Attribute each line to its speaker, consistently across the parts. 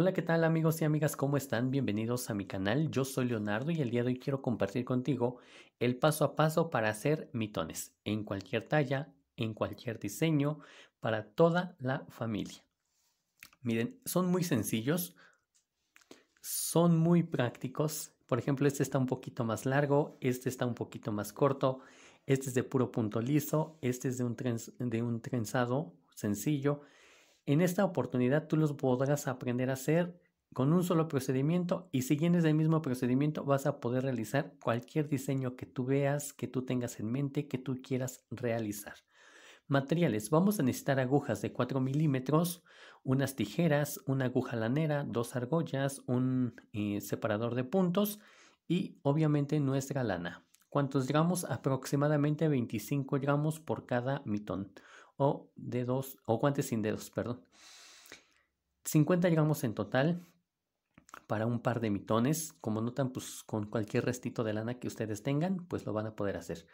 Speaker 1: Hola, ¿qué tal amigos y amigas? ¿Cómo están? Bienvenidos a mi canal. Yo soy Leonardo y el día de hoy quiero compartir contigo el paso a paso para hacer mitones en cualquier talla, en cualquier diseño, para toda la familia. Miren, son muy sencillos, son muy prácticos. Por ejemplo, este está un poquito más largo, este está un poquito más corto, este es de puro punto liso, este es de un, de un trenzado sencillo, en esta oportunidad tú los podrás aprender a hacer con un solo procedimiento y siguiendo el mismo procedimiento vas a poder realizar cualquier diseño que tú veas, que tú tengas en mente, que tú quieras realizar. Materiales. Vamos a necesitar agujas de 4 milímetros, unas tijeras, una aguja lanera, dos argollas, un eh, separador de puntos y obviamente nuestra lana. ¿Cuántos gramos? Aproximadamente 25 gramos por cada mitón o dedos o guantes sin dedos, perdón. 50 gramos en total para un par de mitones. Como notan, pues con cualquier restito de lana que ustedes tengan, pues lo van a poder hacer.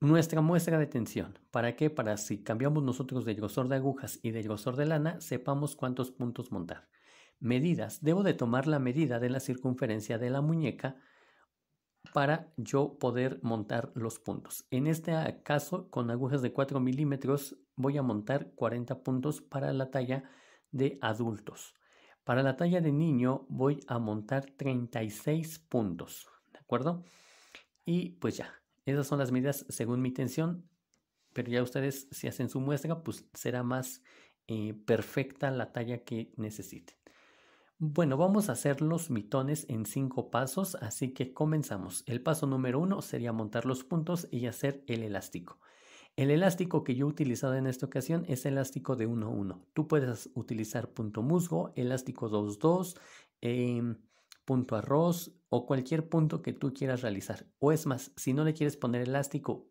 Speaker 1: Nuestra muestra de tensión. ¿Para qué? Para si cambiamos nosotros del grosor de agujas y del grosor de lana, sepamos cuántos puntos montar. Medidas. Debo de tomar la medida de la circunferencia de la muñeca para yo poder montar los puntos. En este ah, caso, con agujas de 4 milímetros, voy a montar 40 puntos para la talla de adultos. Para la talla de niño voy a montar 36 puntos, ¿de acuerdo? Y pues ya, esas son las medidas según mi tensión, pero ya ustedes si hacen su muestra, pues será más eh, perfecta la talla que necesiten. Bueno, vamos a hacer los mitones en cinco pasos, así que comenzamos. El paso número uno sería montar los puntos y hacer el elástico. El elástico que yo he utilizado en esta ocasión es elástico de 1-1. Tú puedes utilizar punto musgo, elástico 2-2, em, punto arroz o cualquier punto que tú quieras realizar. O es más, si no le quieres poner elástico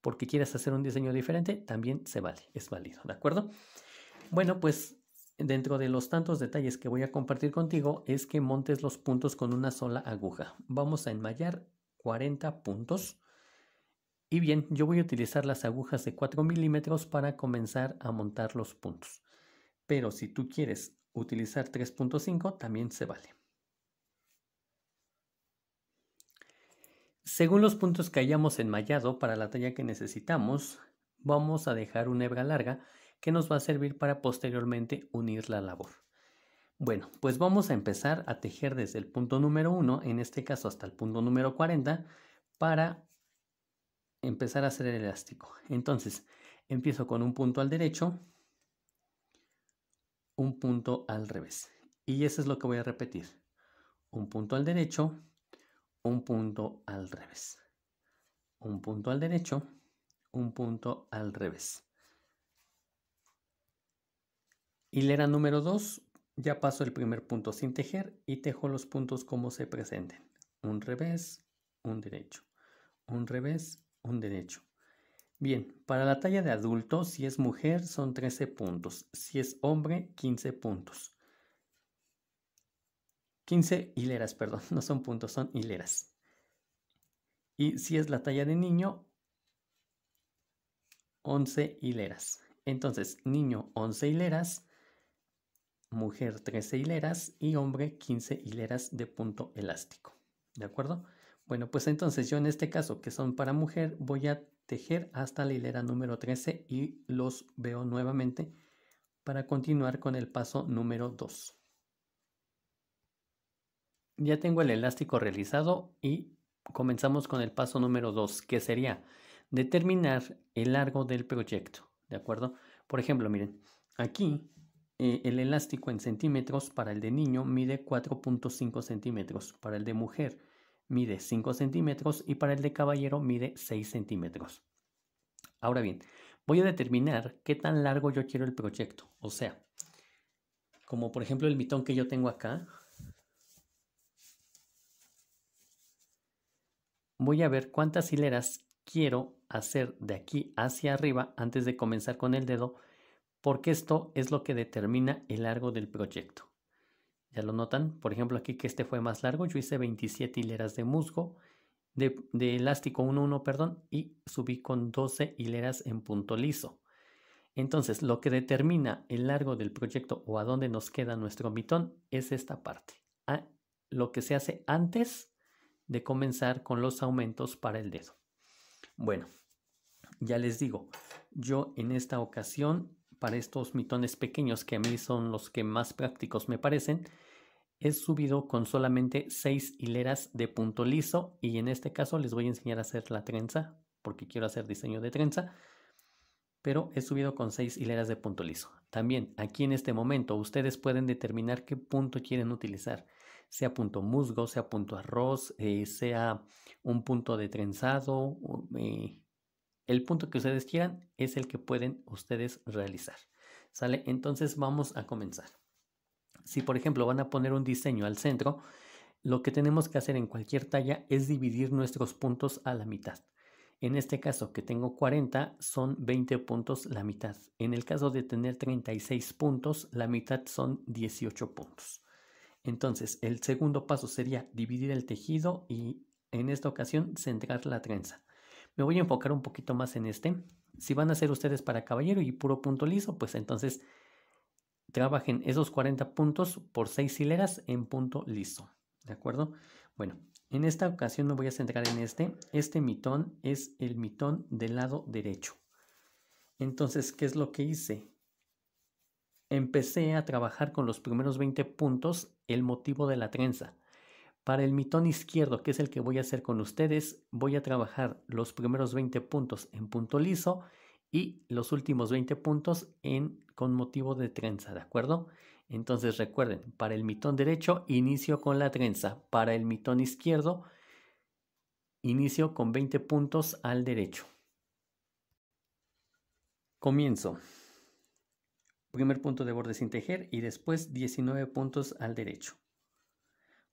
Speaker 1: porque quieres hacer un diseño diferente, también se vale, es válido, ¿de acuerdo? Bueno, pues dentro de los tantos detalles que voy a compartir contigo es que montes los puntos con una sola aguja. Vamos a enmallar 40 puntos. Y bien, yo voy a utilizar las agujas de 4 milímetros para comenzar a montar los puntos. Pero si tú quieres utilizar 3.5 también se vale. Según los puntos que hayamos enmayado para la talla que necesitamos, vamos a dejar una hebra larga que nos va a servir para posteriormente unir la labor. Bueno, pues vamos a empezar a tejer desde el punto número 1, en este caso hasta el punto número 40, para empezar a hacer el elástico. Entonces, empiezo con un punto al derecho, un punto al revés. Y eso es lo que voy a repetir. Un punto al derecho, un punto al revés. Un punto al derecho, un punto al revés. Hilera número 2, ya paso el primer punto sin tejer y tejo los puntos como se presenten. Un revés, un derecho. Un revés, un derecho. Bien, para la talla de adulto, si es mujer son 13 puntos, si es hombre 15 puntos. 15 hileras, perdón, no son puntos, son hileras. Y si es la talla de niño, 11 hileras. Entonces, niño 11 hileras, mujer 13 hileras y hombre 15 hileras de punto elástico. ¿De acuerdo? Bueno, pues entonces yo en este caso que son para mujer voy a tejer hasta la hilera número 13 y los veo nuevamente para continuar con el paso número 2. Ya tengo el elástico realizado y comenzamos con el paso número 2, que sería determinar el largo del proyecto, ¿de acuerdo? Por ejemplo, miren, aquí eh, el elástico en centímetros para el de niño mide 4.5 centímetros, para el de mujer mide 5 centímetros y para el de caballero mide 6 centímetros. Ahora bien, voy a determinar qué tan largo yo quiero el proyecto. O sea, como por ejemplo el mitón que yo tengo acá, voy a ver cuántas hileras quiero hacer de aquí hacia arriba antes de comenzar con el dedo porque esto es lo que determina el largo del proyecto. Ya lo notan, por ejemplo aquí que este fue más largo, yo hice 27 hileras de musgo, de, elástico 1-1, perdón, y subí con 12 hileras en punto liso. Entonces, lo que determina el largo del proyecto o a dónde nos queda nuestro mitón es esta parte, ah, lo que se hace antes de comenzar con los aumentos para el dedo. Bueno, ya les digo, yo en esta ocasión para estos mitones pequeños que a mí son los que más prácticos me parecen, he subido con solamente seis hileras de punto liso y en este caso les voy a enseñar a hacer la trenza porque quiero hacer diseño de trenza, pero he subido con seis hileras de punto liso. También aquí en este momento ustedes pueden determinar qué punto quieren utilizar, sea punto musgo, sea punto arroz, eh, sea un punto de trenzado, eh, el punto que ustedes quieran es el que pueden ustedes realizar. ¿Sale? Entonces vamos a comenzar. Si por ejemplo van a poner un diseño al centro, lo que tenemos que hacer en cualquier talla es dividir nuestros puntos a la mitad. En este caso que tengo 40 son 20 puntos la mitad. En el caso de tener 36 puntos, la mitad son 18 puntos. Entonces el segundo paso sería dividir el tejido y en esta ocasión centrar la trenza. Me voy a enfocar un poquito más en este. Si van a ser ustedes para caballero y puro punto liso, pues entonces trabajen esos 40 puntos por 6 hileras en punto liso. ¿De acuerdo? Bueno, en esta ocasión me voy a centrar en este. Este mitón es el mitón del lado derecho. Entonces, ¿qué es lo que hice? Empecé a trabajar con los primeros 20 puntos el motivo de la trenza. Para el mitón izquierdo, que es el que voy a hacer con ustedes, voy a trabajar los primeros 20 puntos en punto liso y los últimos 20 puntos en, con motivo de trenza, ¿de acuerdo? Entonces recuerden, para el mitón derecho inicio con la trenza, para el mitón izquierdo inicio con 20 puntos al derecho. Comienzo. Primer punto de borde sin tejer y después 19 puntos al derecho.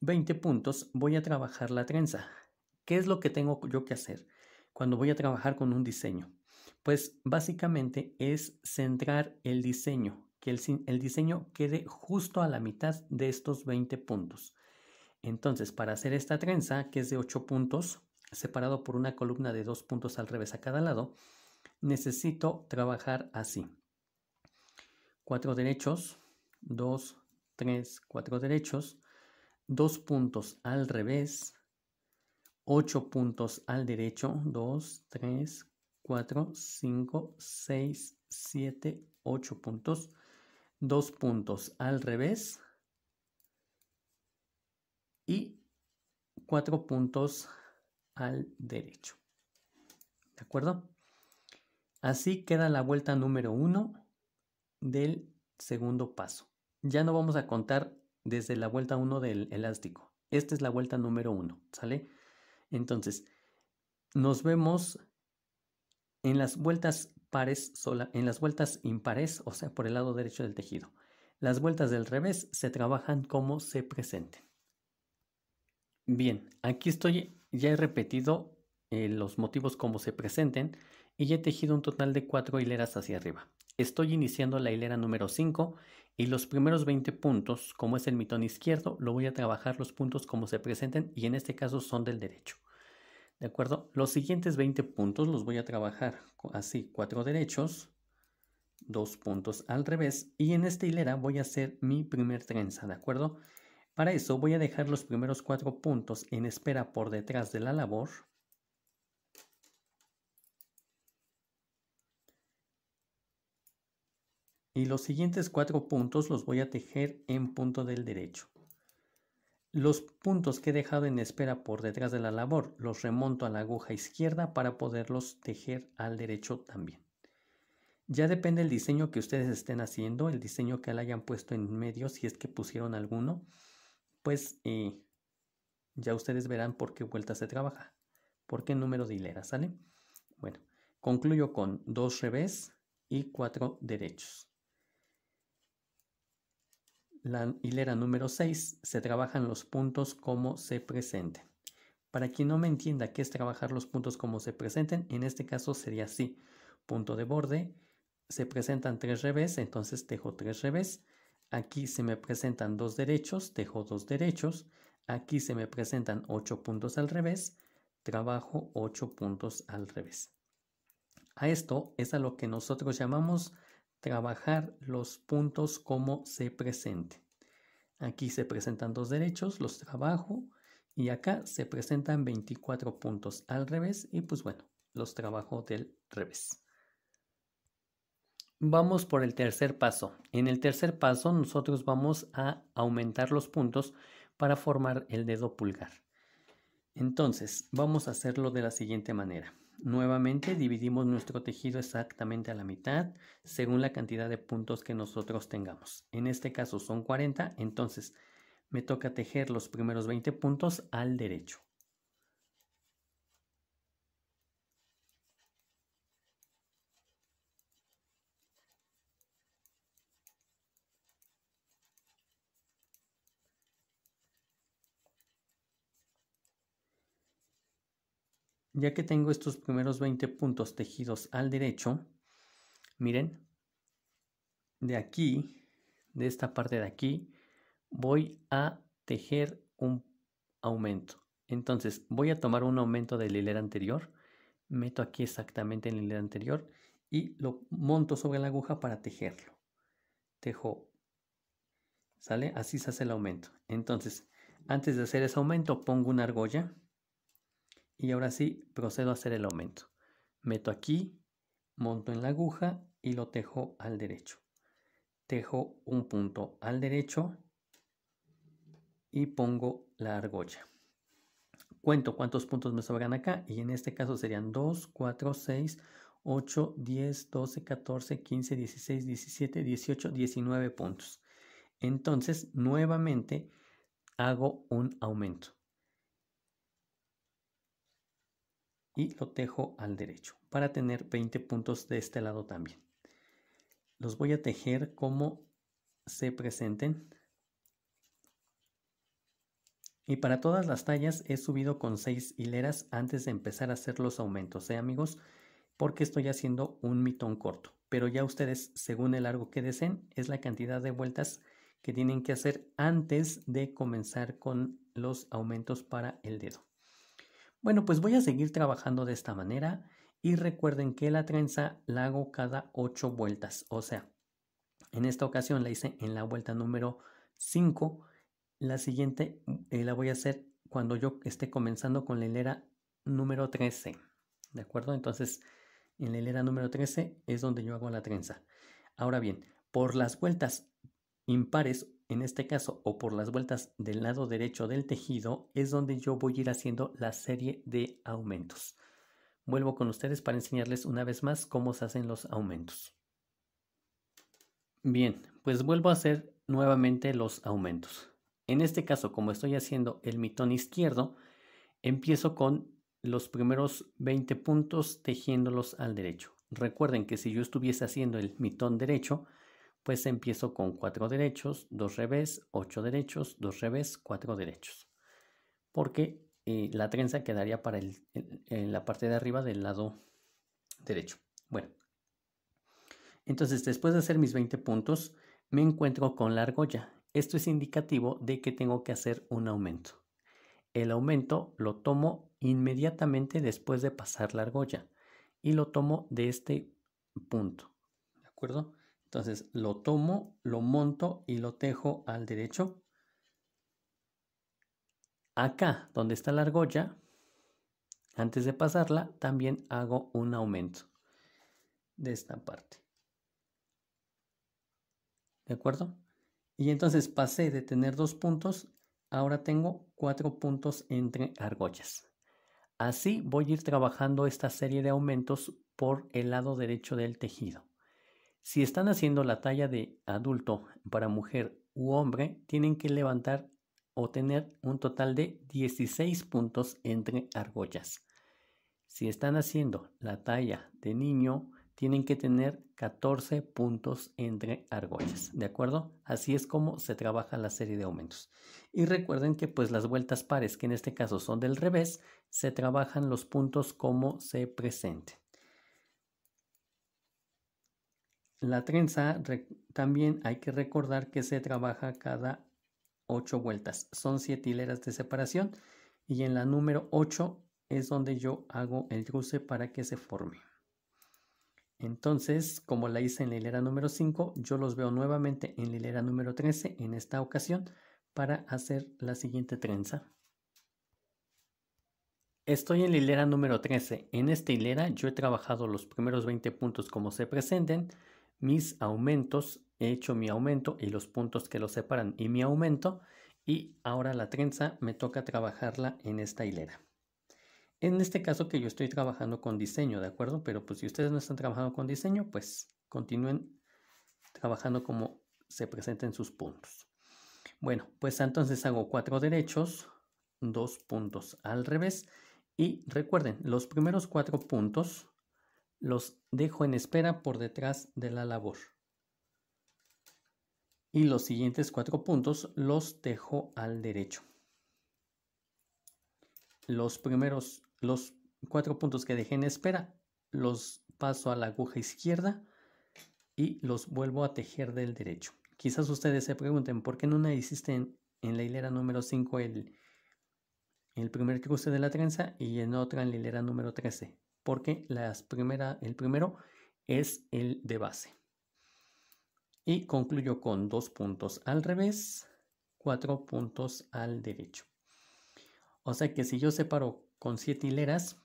Speaker 1: 20 puntos, voy a trabajar la trenza. ¿Qué es lo que tengo yo que hacer cuando voy a trabajar con un diseño? Pues básicamente es centrar el diseño, que el, el diseño quede justo a la mitad de estos 20 puntos. Entonces, para hacer esta trenza, que es de 8 puntos, separado por una columna de 2 puntos al revés a cada lado, necesito trabajar así. 4 derechos, 2, 3, 4 derechos, 2 puntos al revés, 8 puntos al derecho, 2, 3, 4, 5, 6, 7, 8 puntos, 2 puntos al revés y 4 puntos al derecho. ¿De acuerdo? Así queda la vuelta número 1 del segundo paso. Ya no vamos a contar desde la vuelta 1 del elástico. Esta es la vuelta número 1, ¿sale? Entonces, nos vemos en las vueltas pares sola, en las vueltas impares, o sea, por el lado derecho del tejido. Las vueltas del revés se trabajan como se presenten. Bien, aquí estoy, ya he repetido eh, los motivos como se presenten y he tejido un total de cuatro hileras hacia arriba. Estoy iniciando la hilera número 5 y los primeros 20 puntos, como es el mitón izquierdo, lo voy a trabajar los puntos como se presenten y en este caso son del derecho. ¿De acuerdo? Los siguientes 20 puntos los voy a trabajar así, cuatro derechos, dos puntos al revés y en esta hilera voy a hacer mi primer trenza, ¿de acuerdo? Para eso voy a dejar los primeros cuatro puntos en espera por detrás de la labor Y los siguientes cuatro puntos los voy a tejer en punto del derecho. Los puntos que he dejado en espera por detrás de la labor los remonto a la aguja izquierda para poderlos tejer al derecho también. Ya depende el diseño que ustedes estén haciendo, el diseño que le hayan puesto en medio, si es que pusieron alguno, pues eh, ya ustedes verán por qué vuelta se trabaja, por qué número de hilera, ¿sale? Bueno, concluyo con dos revés y cuatro derechos la hilera número 6 se trabajan los puntos como se presenten. Para quien no me entienda qué es trabajar los puntos como se presenten, en este caso sería así. Punto de borde, se presentan tres revés, entonces tejo tres revés. Aquí se me presentan dos derechos, tejo dos derechos. Aquí se me presentan ocho puntos al revés, trabajo ocho puntos al revés. A esto es a lo que nosotros llamamos trabajar los puntos como se presente. Aquí se presentan dos derechos, los trabajo y acá se presentan 24 puntos al revés y pues bueno, los trabajo del revés. Vamos por el tercer paso. En el tercer paso nosotros vamos a aumentar los puntos para formar el dedo pulgar. Entonces, vamos a hacerlo de la siguiente manera. Nuevamente dividimos nuestro tejido exactamente a la mitad según la cantidad de puntos que nosotros tengamos. En este caso son 40, entonces me toca tejer los primeros 20 puntos al derecho. ya que tengo estos primeros 20 puntos tejidos al derecho, miren, de aquí, de esta parte de aquí, voy a tejer un aumento. Entonces voy a tomar un aumento del hilera anterior, meto aquí exactamente en el hilera anterior y lo monto sobre la aguja para tejerlo. Tejo, ¿sale? Así se hace el aumento. Entonces, antes de hacer ese aumento pongo una argolla y ahora sí, procedo a hacer el aumento. Meto aquí, monto en la aguja y lo tejo al derecho. Tejo un punto al derecho y pongo la argolla. Cuento cuántos puntos me sobran acá y en este caso serían 2, 4, 6, 8, 10, 12, 14, 15, 16, 17, 18, 19 puntos. Entonces, nuevamente hago un aumento. y lo tejo al derecho para tener 20 puntos de este lado también. Los voy a tejer como se presenten. Y para todas las tallas he subido con 6 hileras antes de empezar a hacer los aumentos, ¿eh amigos? Porque estoy haciendo un mitón corto. Pero ya ustedes, según el largo que deseen, es la cantidad de vueltas que tienen que hacer antes de comenzar con los aumentos para el dedo. Bueno, pues voy a seguir trabajando de esta manera y recuerden que la trenza la hago cada 8 vueltas, o sea, en esta ocasión la hice en la vuelta número 5, la siguiente eh, la voy a hacer cuando yo esté comenzando con la hilera número 13, ¿de acuerdo? Entonces, en la hilera número 13 es donde yo hago la trenza. Ahora bien, por las vueltas impares en este caso o por las vueltas del lado derecho del tejido, es donde yo voy a ir haciendo la serie de aumentos. Vuelvo con ustedes para enseñarles una vez más cómo se hacen los aumentos. Bien, pues vuelvo a hacer nuevamente los aumentos. En este caso, como estoy haciendo el mitón izquierdo, empiezo con los primeros 20 puntos tejiéndolos al derecho. Recuerden que si yo estuviese haciendo el mitón derecho, pues empiezo con 4 derechos, 2 revés, 8 derechos, 2 revés, 4 derechos. Porque eh, la trenza quedaría para en la parte de arriba del lado derecho. Bueno, entonces después de hacer mis 20 puntos, me encuentro con la argolla. Esto es indicativo de que tengo que hacer un aumento. El aumento lo tomo inmediatamente después de pasar la argolla y lo tomo de este punto. ¿De acuerdo? Entonces lo tomo, lo monto y lo tejo al derecho. Acá, donde está la argolla, antes de pasarla, también hago un aumento de esta parte. ¿De acuerdo? Y entonces pasé de tener dos puntos, ahora tengo cuatro puntos entre argollas. Así voy a ir trabajando esta serie de aumentos por el lado derecho del tejido. Si están haciendo la talla de adulto para mujer u hombre, tienen que levantar o tener un total de 16 puntos entre argollas. Si están haciendo la talla de niño, tienen que tener 14 puntos entre argollas, ¿de acuerdo? Así es como se trabaja la serie de aumentos. Y recuerden que pues las vueltas pares, que en este caso son del revés, se trabajan los puntos como se presenten. La trenza también hay que recordar que se trabaja cada 8 vueltas. Son 7 hileras de separación y en la número 8 es donde yo hago el cruce para que se forme. Entonces, como la hice en la hilera número 5, yo los veo nuevamente en la hilera número 13 en esta ocasión para hacer la siguiente trenza. Estoy en la hilera número 13. En esta hilera yo he trabajado los primeros 20 puntos como se presenten mis aumentos, he hecho mi aumento y los puntos que lo separan y mi aumento y ahora la trenza me toca trabajarla en esta hilera. En este caso que yo estoy trabajando con diseño, ¿de acuerdo? Pero pues si ustedes no están trabajando con diseño, pues continúen trabajando como se presenten sus puntos. Bueno, pues entonces hago cuatro derechos, dos puntos al revés y recuerden, los primeros cuatro puntos los dejo en espera por detrás de la labor. Y los siguientes cuatro puntos los dejo al derecho. Los primeros, los cuatro puntos que dejé en espera, los paso a la aguja izquierda y los vuelvo a tejer del derecho. Quizás ustedes se pregunten, ¿por qué no me hiciste en, la hilera número 5 el, el primer cruce de la trenza y en otra en la hilera número 13? porque primera, el primero es el de base. Y concluyo con dos puntos al revés, cuatro puntos al derecho. O sea que si yo separo con siete hileras,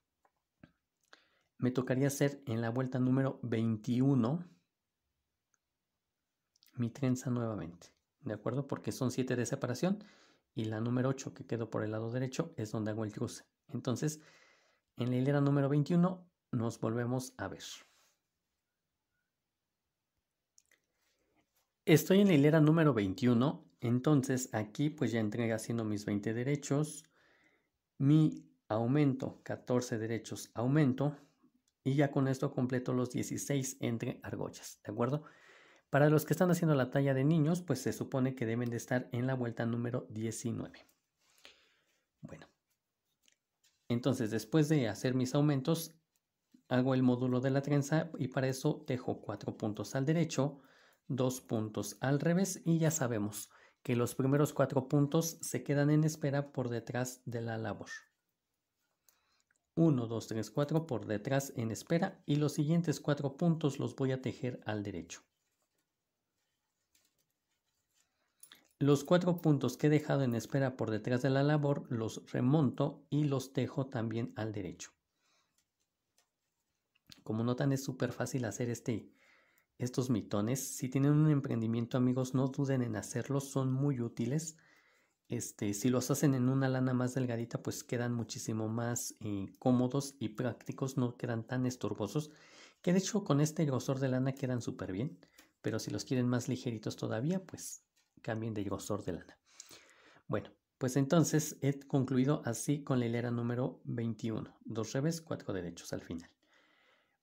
Speaker 1: me tocaría hacer en la vuelta número 21 mi trenza nuevamente. ¿De acuerdo? Porque son siete de separación y la número 8 que quedó por el lado derecho es donde hago el cruce. Entonces, en la hilera número 21 nos volvemos a ver. Estoy en la hilera número 21, entonces aquí pues ya entrega haciendo mis 20 derechos, mi aumento, 14 derechos aumento, y ya con esto completo los 16 entre argollas, ¿de acuerdo? Para los que están haciendo la talla de niños, pues se supone que deben de estar en la vuelta número 19. Bueno, entonces, después de hacer mis aumentos, hago el módulo de la trenza y para eso dejo cuatro puntos al derecho, dos puntos al revés y ya sabemos que los primeros cuatro puntos se quedan en espera por detrás de la labor. 1, 2, 3, 4 por detrás en espera y los siguientes cuatro puntos los voy a tejer al derecho. Los cuatro puntos que he dejado en espera por detrás de la labor los remonto y los tejo también al derecho. Como notan es súper fácil hacer este, estos mitones. Si tienen un emprendimiento amigos no duden en hacerlos, son muy útiles. Este, si los hacen en una lana más delgadita pues quedan muchísimo más eh, cómodos y prácticos, no quedan tan estorbosos. Que de hecho con este grosor de lana quedan súper bien, pero si los quieren más ligeritos todavía pues cambien de grosor de lana. Bueno, pues entonces he concluido así con la hilera número 21. Dos revés, cuatro derechos al final.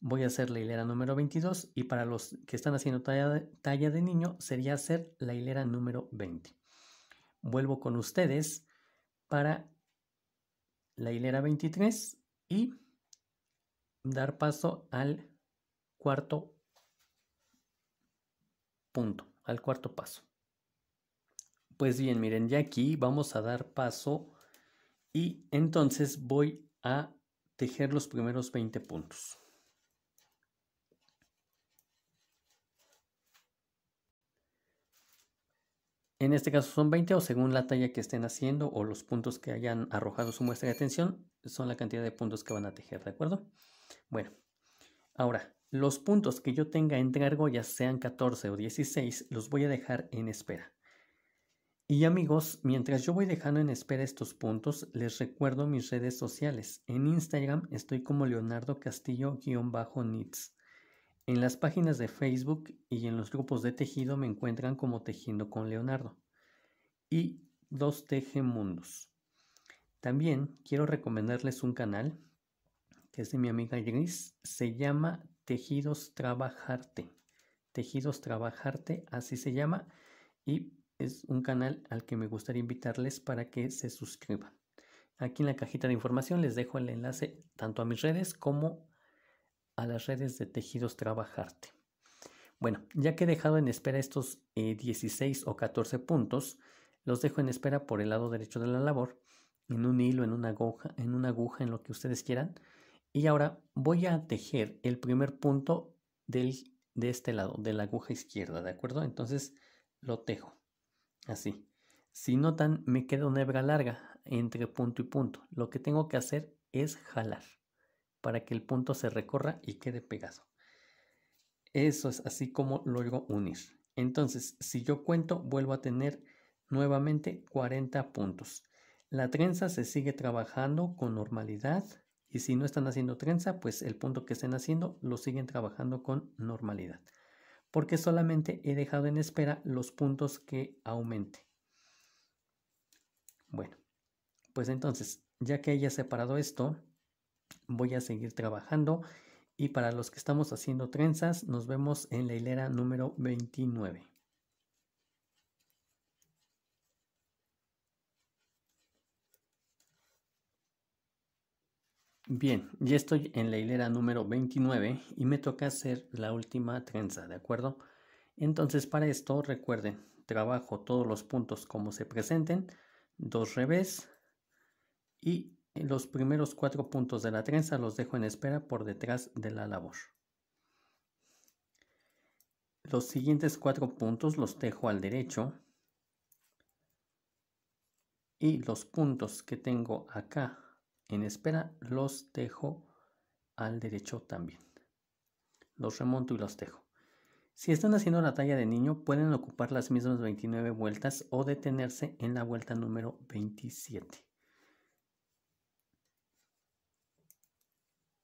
Speaker 1: Voy a hacer la hilera número 22 y para los que están haciendo talla de, talla de niño sería hacer la hilera número 20. Vuelvo con ustedes para la hilera 23 y dar paso al cuarto punto, al cuarto paso. Pues bien, miren, ya aquí vamos a dar paso y entonces voy a tejer los primeros 20 puntos. En este caso son 20 o según la talla que estén haciendo o los puntos que hayan arrojado su muestra de atención son la cantidad de puntos que van a tejer, ¿de acuerdo? Bueno, ahora, los puntos que yo tenga entre ya sean 14 o 16, los voy a dejar en espera. Y amigos, mientras yo voy dejando en espera estos puntos, les recuerdo mis redes sociales. En Instagram estoy como Leonardo Castillo-Nits. En las páginas de Facebook y en los grupos de tejido me encuentran como Tejiendo con Leonardo. Y dos Teje Mundos. También quiero recomendarles un canal que es de mi amiga Gris. Se llama Tejidos Trabajarte. Tejidos Trabajarte, así se llama. Y es un canal al que me gustaría invitarles para que se suscriban. Aquí en la cajita de información les dejo el enlace tanto a mis redes como a las redes de Tejidos Trabajarte. Bueno, ya que he dejado en espera estos 16 eh, o 14 puntos, los dejo en espera por el lado derecho de la labor, en un hilo, en una aguja, en una aguja, en lo que ustedes quieran. Y ahora voy a tejer el primer punto del, de este lado, de la aguja izquierda, ¿de acuerdo? Entonces lo tejo. Así. Si notan, me queda una hebra larga entre punto y punto. Lo que tengo que hacer es jalar para que el punto se recorra y quede pegado. Eso es así como logro unir. Entonces, si yo cuento, vuelvo a tener nuevamente 40 puntos. La trenza se sigue trabajando con normalidad y si no están haciendo trenza, pues el punto que estén haciendo lo siguen trabajando con normalidad porque solamente he dejado en espera los puntos que aumente. Bueno, pues entonces, ya que haya separado esto, voy a seguir trabajando y para los que estamos haciendo trenzas, nos vemos en la hilera número 29. Bien, ya estoy en la hilera número 29 y me toca hacer la última trenza, ¿de acuerdo? Entonces para esto recuerden, trabajo todos los puntos como se presenten, dos revés y los primeros cuatro puntos de la trenza los dejo en espera por detrás de la labor. Los siguientes cuatro puntos los dejo al derecho y los puntos que tengo acá en espera los dejo al derecho también. Los remonto y los dejo. Si están haciendo la talla de niño, pueden ocupar las mismas 29 vueltas o detenerse en la vuelta número 27.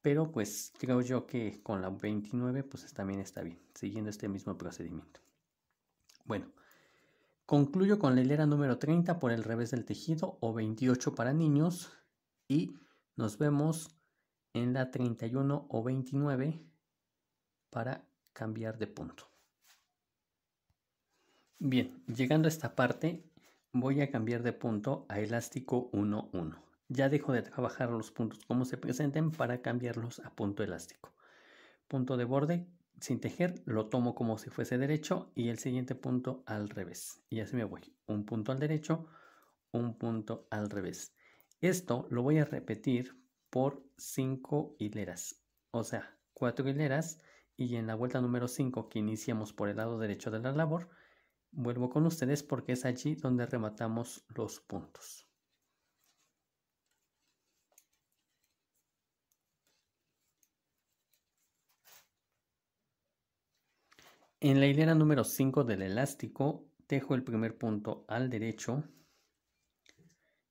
Speaker 1: Pero pues creo yo que con la 29 pues también está bien, siguiendo este mismo procedimiento. Bueno, concluyo con la hilera número 30 por el revés del tejido o 28 para niños, y nos vemos en la 31 o 29 para cambiar de punto. Bien, llegando a esta parte voy a cambiar de punto a elástico 1-1. Ya dejo de trabajar los puntos como se presenten para cambiarlos a punto elástico. Punto de borde sin tejer lo tomo como si fuese derecho y el siguiente punto al revés. Y así me voy. Un punto al derecho, un punto al revés. Esto lo voy a repetir por 5 hileras, o sea, 4 hileras y en la vuelta número 5 que iniciamos por el lado derecho de la labor, vuelvo con ustedes porque es allí donde rematamos los puntos. En la hilera número 5 del elástico, tejo el primer punto al derecho,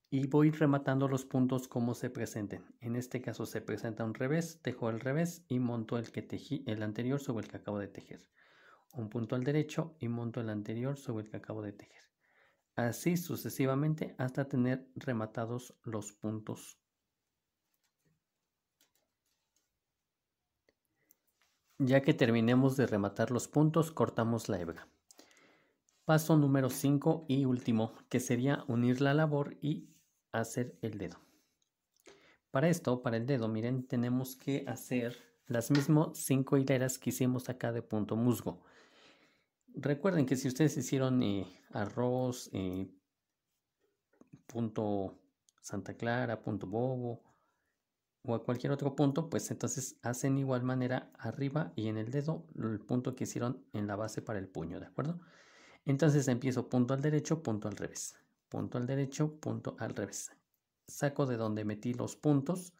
Speaker 1: y voy rematando los puntos como se presenten. En este caso se presenta un revés, tejo el revés y monto el que tejí el anterior sobre el que acabo de tejer. Un punto al derecho y monto el anterior sobre el que acabo de tejer. Así sucesivamente hasta tener rematados los puntos. Ya que terminemos de rematar los puntos, cortamos la hebra. Paso número 5 y último, que sería unir la labor y hacer el dedo. Para esto, para el dedo, miren, tenemos que hacer las mismas cinco hileras que hicimos acá de punto musgo. Recuerden que si ustedes hicieron eh, arroz, eh, punto Santa Clara, punto Bobo o a cualquier otro punto, pues entonces hacen igual manera arriba y en el dedo el punto que hicieron en la base para el puño, ¿de acuerdo? Entonces empiezo punto al derecho, punto al revés punto al derecho, punto al revés. Saco de donde metí los puntos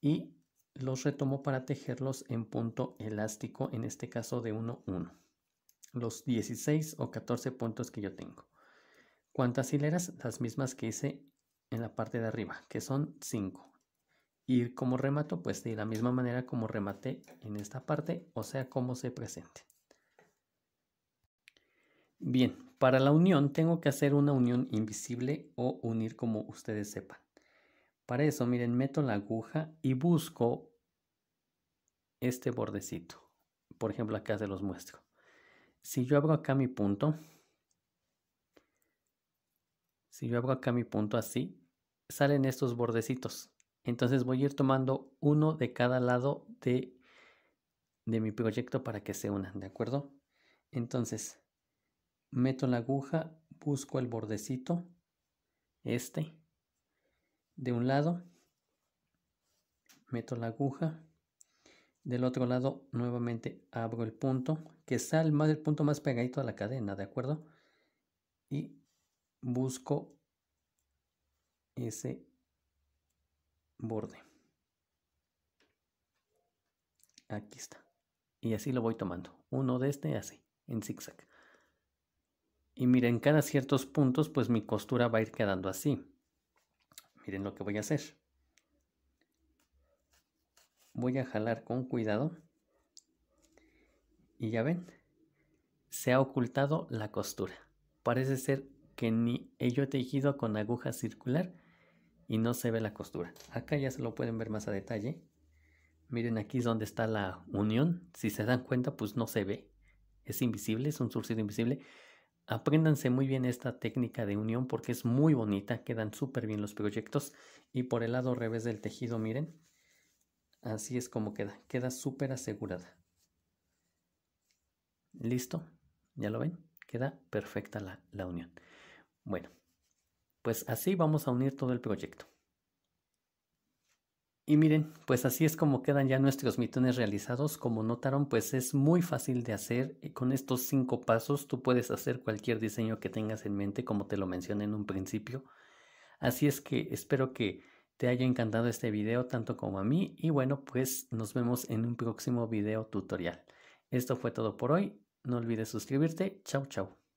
Speaker 1: y los retomo para tejerlos en punto elástico, en este caso de 1, 1. Los 16 o 14 puntos que yo tengo. ¿Cuántas hileras? Las mismas que hice en la parte de arriba, que son 5. Y como remato, pues de la misma manera como rematé en esta parte, o sea, como se presente. Bien, para la unión tengo que hacer una unión invisible o unir como ustedes sepan. Para eso, miren, meto la aguja y busco este bordecito. Por ejemplo, acá se los muestro. Si yo abro acá mi punto, si yo abro acá mi punto así, salen estos bordecitos. Entonces voy a ir tomando uno de cada lado de, de mi proyecto para que se unan, ¿de acuerdo? Entonces, meto la aguja, busco el bordecito, este, de un lado, meto la aguja, del otro lado nuevamente abro el punto, que está el, más, del punto más pegadito a la cadena, ¿de acuerdo? Y busco ese borde. Aquí está. Y así lo voy tomando. Uno de este así, en zigzag. Y miren, cada ciertos puntos, pues mi costura va a ir quedando así. Miren lo que voy a hacer. Voy a jalar con cuidado. Y ya ven, se ha ocultado la costura. Parece ser que ni ello he tejido con aguja circular y no se ve la costura. Acá ya se lo pueden ver más a detalle. Miren aquí es donde está la unión. Si se dan cuenta, pues no se ve. Es invisible, es un surcido invisible. Apréndanse muy bien esta técnica de unión porque es muy bonita, quedan súper bien los proyectos. Y por el lado revés del tejido, miren, así es como queda, queda súper asegurada. Listo, ya lo ven, queda perfecta la, la unión. Bueno, pues así vamos a unir todo el proyecto. Y miren, pues así es como quedan ya nuestros mitones realizados. Como notaron, pues es muy fácil de hacer. Con estos cinco pasos tú puedes hacer cualquier diseño que tengas en mente, como te lo mencioné en un principio. Así es que espero que te haya encantado este video tanto como a mí. Y bueno, pues nos vemos en un próximo video tutorial. Esto fue todo por hoy. No olvides suscribirte. Chau, chau.